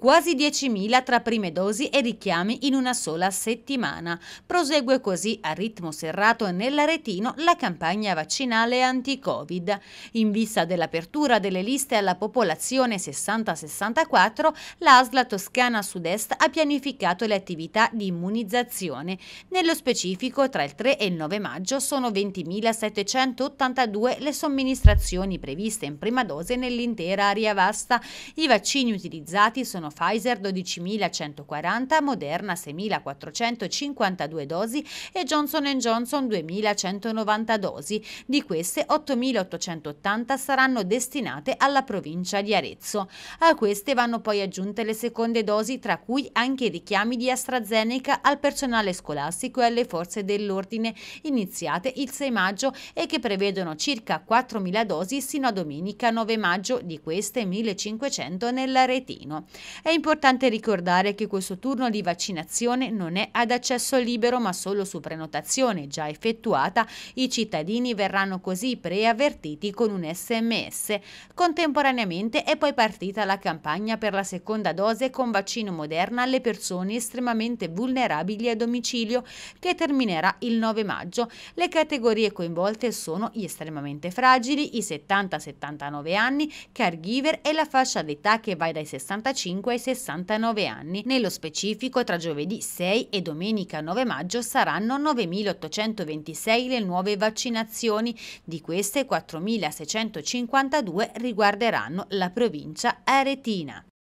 Quasi 10.000 tra prime dosi e richiami in una sola settimana. Prosegue così a ritmo serrato nell'Aretino la campagna vaccinale anti-Covid. In vista dell'apertura delle liste alla popolazione 60-64, l'ASLA Toscana Sud-Est ha pianificato le attività di immunizzazione. Nello specifico, tra il 3 e il 9 maggio sono 20.782 le somministrazioni previste in prima dose nell'intera area vasta. I vaccini utilizzati sono sono Pfizer 12.140, Moderna 6.452 dosi e Johnson Johnson 2.190 dosi. Di queste 8.880 saranno destinate alla provincia di Arezzo. A queste vanno poi aggiunte le seconde dosi, tra cui anche i richiami di AstraZeneca al personale scolastico e alle forze dell'ordine, iniziate il 6 maggio e che prevedono circa 4.000 dosi sino a domenica 9 maggio, di queste 1.500 nell'Aretino. È importante ricordare che questo turno di vaccinazione non è ad accesso libero ma solo su prenotazione già effettuata. I cittadini verranno così preavvertiti con un sms. Contemporaneamente è poi partita la campagna per la seconda dose con vaccino Moderna alle persone estremamente vulnerabili a domicilio che terminerà il 9 maggio. Le categorie coinvolte sono gli estremamente fragili, i 70-79 anni, caregiver e la fascia d'età che va dai 65 65 ai 69 anni. Nello specifico, tra giovedì 6 e domenica 9 maggio saranno 9.826 le nuove vaccinazioni, di queste 4.652 riguarderanno la provincia aretina.